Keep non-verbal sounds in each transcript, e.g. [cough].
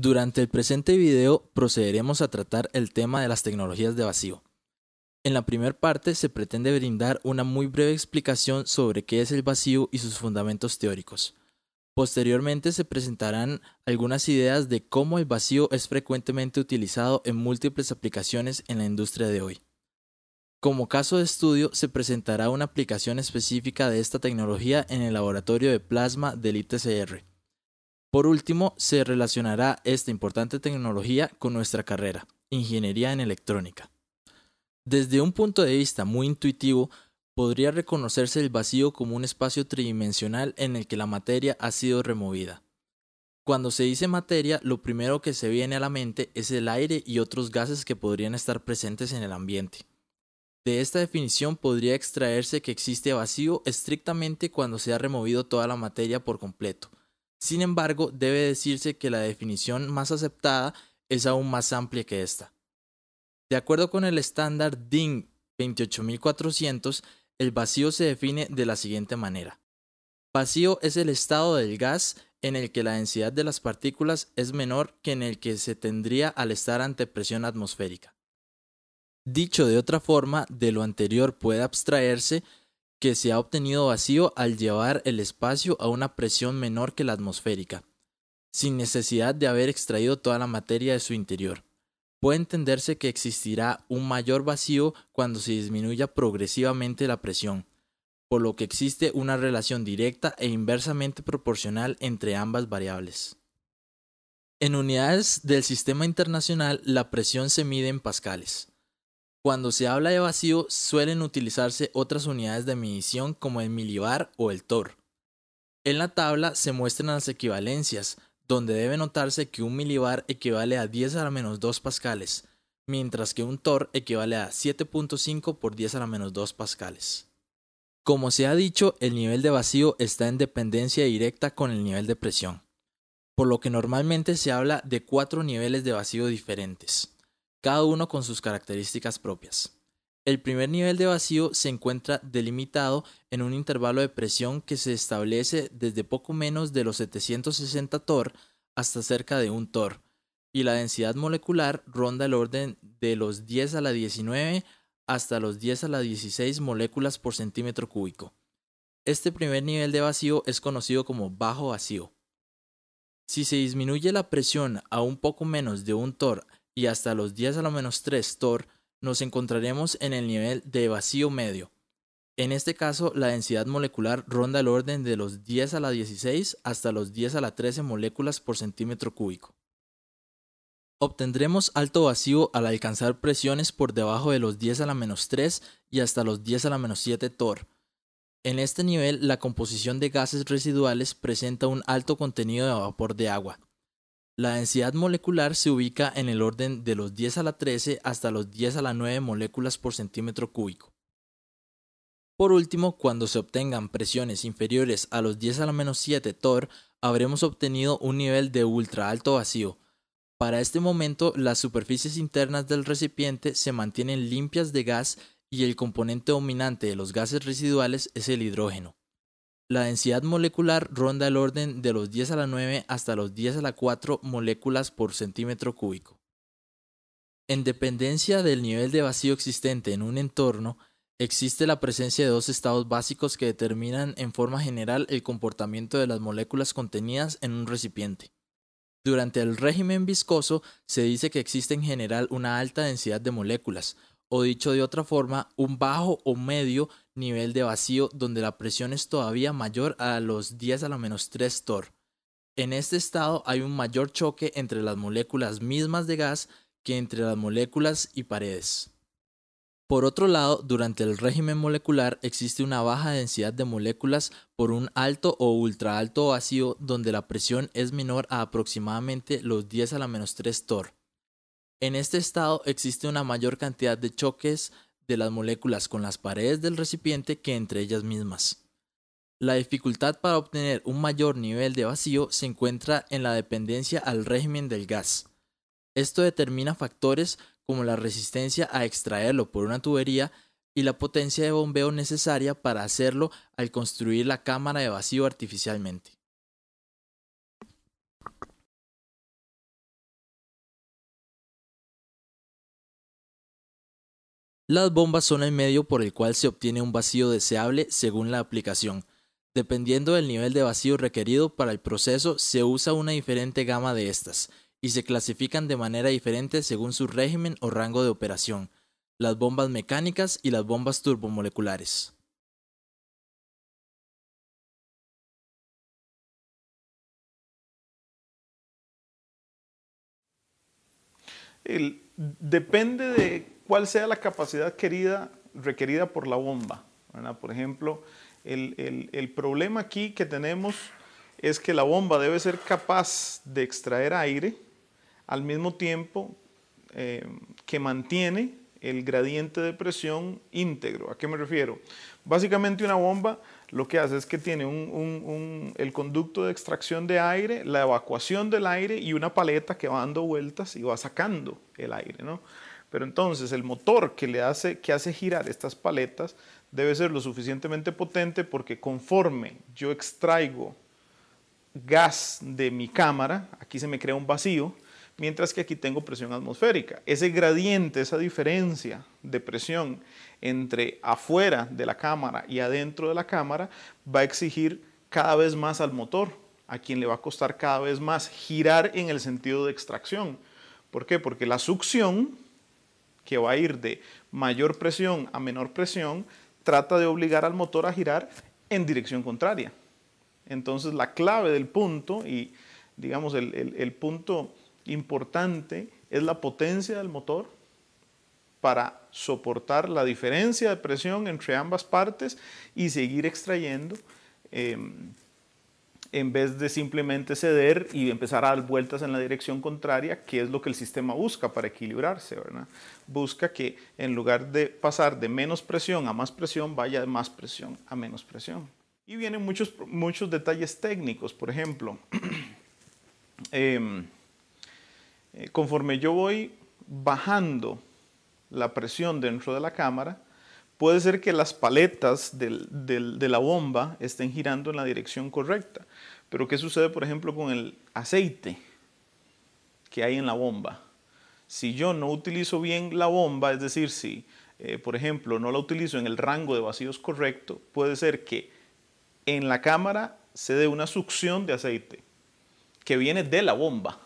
Durante el presente video procederemos a tratar el tema de las tecnologías de vacío. En la primera parte se pretende brindar una muy breve explicación sobre qué es el vacío y sus fundamentos teóricos. Posteriormente se presentarán algunas ideas de cómo el vacío es frecuentemente utilizado en múltiples aplicaciones en la industria de hoy. Como caso de estudio se presentará una aplicación específica de esta tecnología en el laboratorio de plasma del ITCR por último, se relacionará esta importante tecnología con nuestra carrera, Ingeniería en Electrónica. Desde un punto de vista muy intuitivo, podría reconocerse el vacío como un espacio tridimensional en el que la materia ha sido removida. Cuando se dice materia, lo primero que se viene a la mente es el aire y otros gases que podrían estar presentes en el ambiente. De esta definición podría extraerse que existe vacío estrictamente cuando se ha removido toda la materia por completo, sin embargo, debe decirse que la definición más aceptada es aún más amplia que esta. De acuerdo con el estándar DIN 28400, el vacío se define de la siguiente manera. Vacío es el estado del gas en el que la densidad de las partículas es menor que en el que se tendría al estar ante presión atmosférica. Dicho de otra forma, de lo anterior puede abstraerse que se ha obtenido vacío al llevar el espacio a una presión menor que la atmosférica, sin necesidad de haber extraído toda la materia de su interior. Puede entenderse que existirá un mayor vacío cuando se disminuya progresivamente la presión, por lo que existe una relación directa e inversamente proporcional entre ambas variables. En unidades del sistema internacional, la presión se mide en pascales. Cuando se habla de vacío suelen utilizarse otras unidades de medición como el milibar o el tor. En la tabla se muestran las equivalencias, donde debe notarse que un milibar equivale a 10 a la menos 2 pascales, mientras que un tor equivale a 7.5 por 10 a la menos 2 pascales. Como se ha dicho, el nivel de vacío está en dependencia directa con el nivel de presión, por lo que normalmente se habla de cuatro niveles de vacío diferentes cada uno con sus características propias. El primer nivel de vacío se encuentra delimitado en un intervalo de presión que se establece desde poco menos de los 760 torr hasta cerca de un torr, y la densidad molecular ronda el orden de los 10 a la 19 hasta los 10 a la 16 moléculas por centímetro cúbico. Este primer nivel de vacío es conocido como bajo vacío. Si se disminuye la presión a un poco menos de un torr y hasta los 10 a la menos 3 Thor, nos encontraremos en el nivel de vacío medio. En este caso, la densidad molecular ronda el orden de los 10 a la 16 hasta los 10 a la 13 moléculas por centímetro cúbico. Obtendremos alto vacío al alcanzar presiones por debajo de los 10 a la menos 3 y hasta los 10 a la menos 7 Thor. En este nivel, la composición de gases residuales presenta un alto contenido de vapor de agua, la densidad molecular se ubica en el orden de los 10 a la 13 hasta los 10 a la 9 moléculas por centímetro cúbico. Por último, cuando se obtengan presiones inferiores a los 10 a la menos 7 torr, habremos obtenido un nivel de ultra alto vacío. Para este momento, las superficies internas del recipiente se mantienen limpias de gas y el componente dominante de los gases residuales es el hidrógeno. La densidad molecular ronda el orden de los 10 a la 9 hasta los 10 a la 4 moléculas por centímetro cúbico. En dependencia del nivel de vacío existente en un entorno, existe la presencia de dos estados básicos que determinan en forma general el comportamiento de las moléculas contenidas en un recipiente. Durante el régimen viscoso se dice que existe en general una alta densidad de moléculas, o dicho de otra forma, un bajo o medio nivel de vacío donde la presión es todavía mayor a los 10 a la menos 3 tor. En este estado hay un mayor choque entre las moléculas mismas de gas que entre las moléculas y paredes. Por otro lado, durante el régimen molecular existe una baja densidad de moléculas por un alto o ultra alto vacío donde la presión es menor a aproximadamente los 10 a la menos 3 tor. En este estado existe una mayor cantidad de choques de las moléculas con las paredes del recipiente que entre ellas mismas. La dificultad para obtener un mayor nivel de vacío se encuentra en la dependencia al régimen del gas. Esto determina factores como la resistencia a extraerlo por una tubería y la potencia de bombeo necesaria para hacerlo al construir la cámara de vacío artificialmente. Las bombas son el medio por el cual se obtiene un vacío deseable según la aplicación. Dependiendo del nivel de vacío requerido para el proceso, se usa una diferente gama de estas, y se clasifican de manera diferente según su régimen o rango de operación, las bombas mecánicas y las bombas turbomoleculares. depende de cuál sea la capacidad querida, requerida por la bomba. Por ejemplo, el, problema aquí que tenemos es que la bomba debe ser capaz de extraer aire al mismo tiempo eh, que mantiene el gradiente de presión íntegro. ¿A qué me refiero? Básicamente una bomba lo que hace es que tiene el conducto de extracción de aire, la evacuación del aire y una paleta que va dando vueltas y va sacando el aire. ¿no? Pero entonces el motor que, le hace, que hace girar estas paletas debe ser lo suficientemente potente porque conforme yo extraigo gas de mi cámara, aquí se me crea un vacío, mientras que aquí tengo presión atmosférica. Ese gradiente, esa diferencia de presión entre afuera de la cámara y adentro de la cámara va a exigir cada vez más al motor, a quien le va a costar cada vez más girar en el sentido de extracción. ¿Por qué? Porque la succión que va a ir de mayor presión a menor presión, trata de obligar al motor a girar en dirección contraria. Entonces la clave del punto y digamos el, punto importante es la potencia del motor para soportar la diferencia de presión entre ambas partes y seguir extrayendo em, en vez de simplemente ceder y empezar a dar vueltas en la dirección contraria, que es lo que el sistema busca para equilibrarse, ¿verdad? Busca que en lugar de pasar de menos presión a más presión, vaya de más presión a menos presión. Y vienen muchos, muchos detalles técnicos, por ejemplo, [clears throat] em, eh, conforme yo voy bajando la presión dentro de la cámara, puede ser que las paletas de la bomba estén girando en la dirección correcta. Pero ¿qué sucede, por ejemplo, con el aceite que hay en la bomba? Si yo no utilizo bien la bomba, es decir, si, eh, por ejemplo, no la utilizo en el rango de vacíos correcto, puede ser que en la cámara se dé una succión de aceite que viene de la bomba.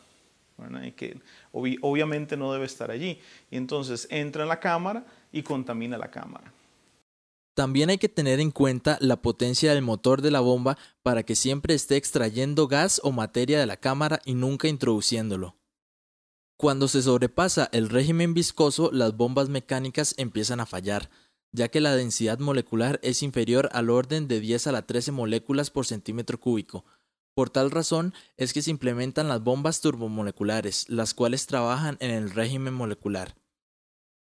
que obviamente no debe estar allí. Y entonces entra en la cámara y contamina la cámara. También hay que tener en cuenta la potencia del motor de la bomba para que siempre esté extrayendo gas o materia de la cámara y nunca introduciéndolo. Cuando se sobrepasa el régimen viscoso, las bombas mecánicas empiezan a fallar, ya que la densidad molecular es inferior al orden de 10 a la 13 moléculas por centímetro cúbico. Por tal razón es que se implementan las bombas turbomoleculares, las cuales trabajan en el régimen molecular.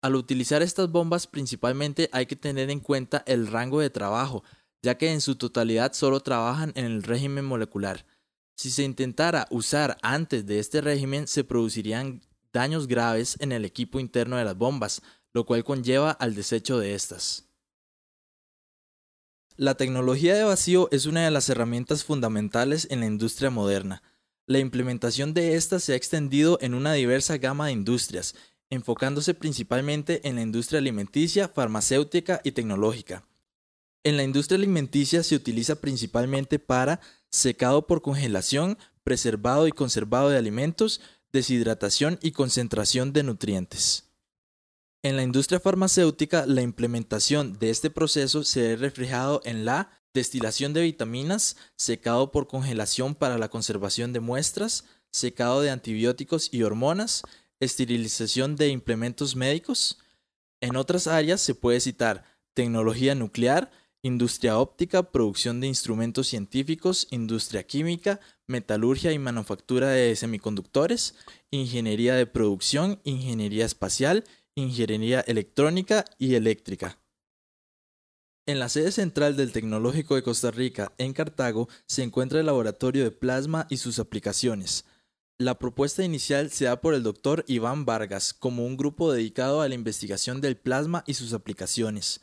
Al utilizar estas bombas principalmente hay que tener en cuenta el rango de trabajo, ya que en su totalidad solo trabajan en el régimen molecular. Si se intentara usar antes de este régimen se producirían daños graves en el equipo interno de las bombas, lo cual conlleva al desecho de estas. La tecnología de vacío es una de las herramientas fundamentales en la industria moderna. La implementación de esta se ha extendido en una diversa gama de industrias, enfocándose principalmente en la industria alimenticia, farmacéutica y tecnológica. En la industria alimenticia se utiliza principalmente para secado por congelación, preservado y conservado de alimentos, deshidratación y concentración de nutrientes. En la industria farmacéutica, la implementación de este proceso se ve reflejado en la destilación de vitaminas, secado por congelación para la conservación de muestras, secado de antibióticos y hormonas, esterilización de implementos médicos. En otras áreas se puede citar tecnología nuclear, industria óptica, producción de instrumentos científicos, industria química, metalurgia y manufactura de semiconductores, ingeniería de producción, ingeniería espacial, ingeniería electrónica y eléctrica. En la sede central del Tecnológico de Costa Rica, en Cartago, se encuentra el Laboratorio de Plasma y sus aplicaciones, la propuesta inicial se da por el doctor Iván Vargas como un grupo dedicado a la investigación del plasma y sus aplicaciones.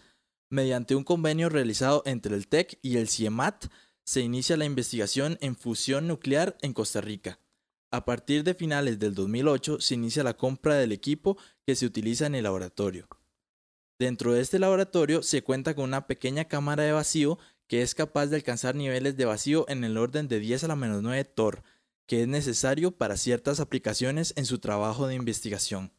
Mediante un convenio realizado entre el TEC y el CIEMAT, se inicia la investigación en fusión nuclear en Costa Rica. A partir de finales del 2008 se inicia la compra del equipo que se utiliza en el laboratorio. Dentro de este laboratorio se cuenta con una pequeña cámara de vacío que es capaz de alcanzar niveles de vacío en el orden de 10 a la menos 9 TOR, que es necesario para ciertas aplicaciones en su trabajo de investigación.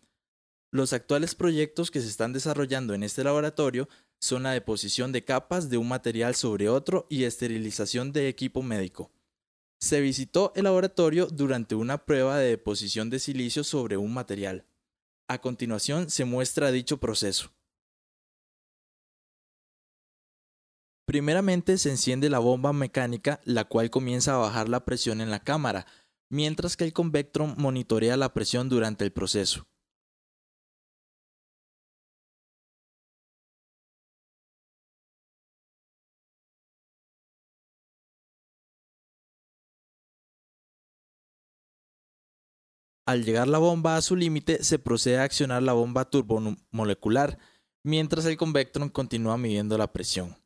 Los actuales proyectos que se están desarrollando en este laboratorio son la deposición de capas de un material sobre otro y esterilización de equipo médico. Se visitó el laboratorio durante una prueba de deposición de silicio sobre un material. A continuación se muestra dicho proceso. Primeramente se enciende la bomba mecánica, la cual comienza a bajar la presión en la cámara, mientras que el convectron monitorea la presión durante el proceso. Al llegar la bomba a su límite, se procede a accionar la bomba turbomolecular, mientras el convectron continúa midiendo la presión.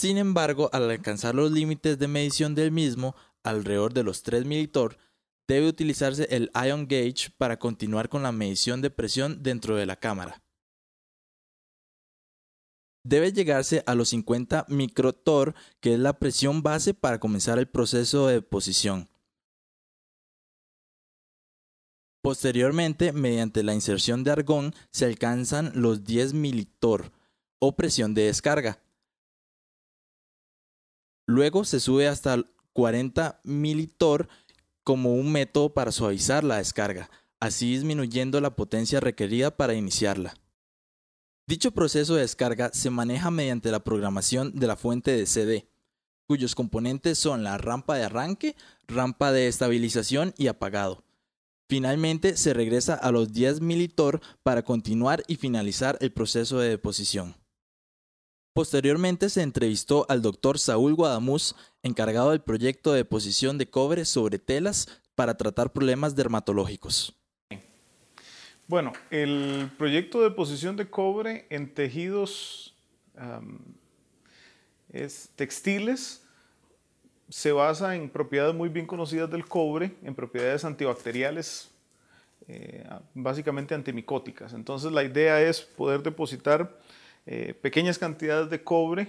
Sin embargo, al alcanzar los límites de medición del mismo, alrededor de los 3 militor, debe utilizarse el ion gauge para continuar con la medición de presión dentro de la cámara. Debe llegarse a los 50 microtor, que es la presión base para comenzar el proceso de posición. Posteriormente, mediante la inserción de argón, se alcanzan los 10 militor o presión de descarga, Luego se sube hasta 40 militor como un método para suavizar la descarga, así disminuyendo la potencia requerida para iniciarla. Dicho proceso de descarga se maneja mediante la programación de la fuente de CD, cuyos componentes son la rampa de arranque, rampa de estabilización y apagado. Finalmente se regresa a los 10 militor para continuar y finalizar el proceso de deposición. Posteriormente se entrevistó al doctor Saúl Guadamuz, encargado del proyecto de posición de cobre sobre telas para tratar problemas dermatológicos. Bueno, el proyecto de posición de cobre en tejidos es textiles se basa en propiedades muy bien conocidas del cobre, en propiedades antibacteriales, eh, básicamente antimicóticas. Entonces la idea es poder depositar eh, pequeñas cantidades de cobre,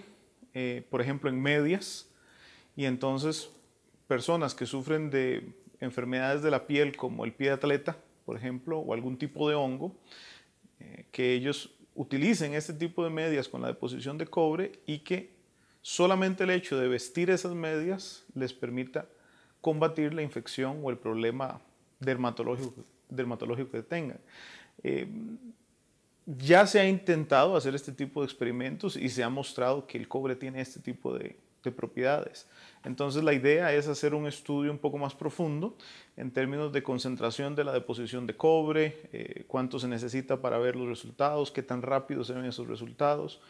eh, por ejemplo en medias, y entonces personas que sufren de enfermedades de la piel como el pie de atleta, por ejemplo, o algún tipo de hongo, eh, que ellos utilicen este tipo de medias con la deposición de cobre y que solamente el hecho de vestir esas medias les permita combatir la infección o el problema dermatológico, dermatológico que tengan ya se ha intentado hacer este tipo de experimentos y se ha mostrado que el cobre tiene este tipo de, propiedades. Entonces la idea es hacer un estudio un poco más profundo en términos de concentración de la deposición de cobre, eh, cuánto se necesita para ver los resultados, qué tan rápido se ven esos resultados.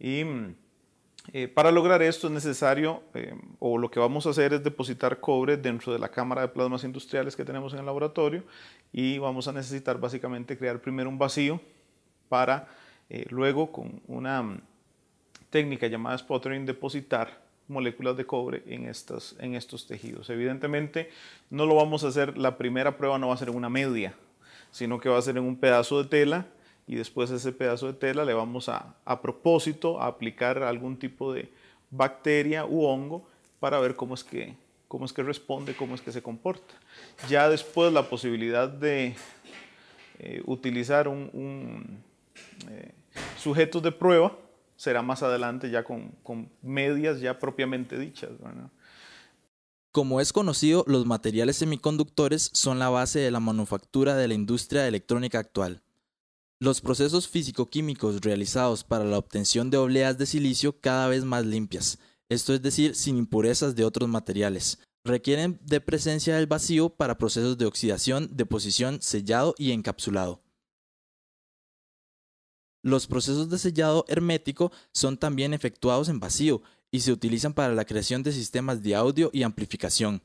Y mm, eh, para lograr esto es necesario, eh, o lo que vamos a hacer es depositar cobre dentro de la cámara de plasmas industriales que tenemos en el laboratorio y vamos a necesitar básicamente crear primero un vacío para eh, luego con una mm, técnica llamada sputtering depositar moléculas de cobre en, estas, en estos tejidos. Evidentemente no lo vamos a hacer, la primera prueba no va a ser en una media, sino que va a ser en un pedazo de tela y después ese pedazo de tela le vamos a, a propósito, a aplicar algún tipo de bacteria u hongo para ver cómo es que cómo es que responde, cómo es que se comporta. Ya después la posibilidad de eh, utilizar un eh, sujetos de prueba, será más adelante ya con, medias ya propiamente dichas. Como es conocido, los materiales semiconductores son la base de la manufactura de la industria electrónica actual. Los procesos físico-químicos realizados para la obtención de obleas de silicio cada vez más limpias, esto es decir, sin impurezas de otros materiales, requieren de presencia del vacío para procesos de oxidación, deposición, sellado y encapsulado. Los procesos de sellado hermético son también efectuados en vacío y se utilizan para la creación de sistemas de audio y amplificación.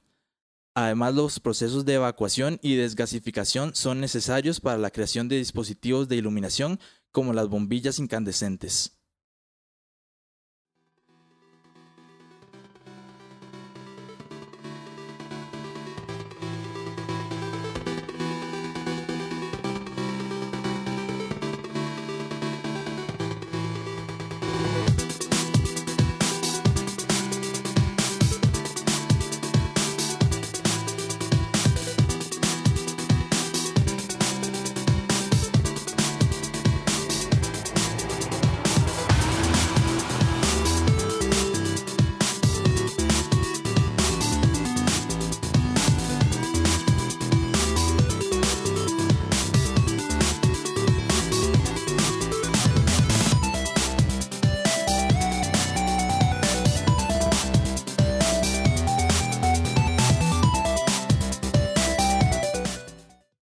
Además, los procesos de evacuación y desgasificación son necesarios para la creación de dispositivos de iluminación como las bombillas incandescentes.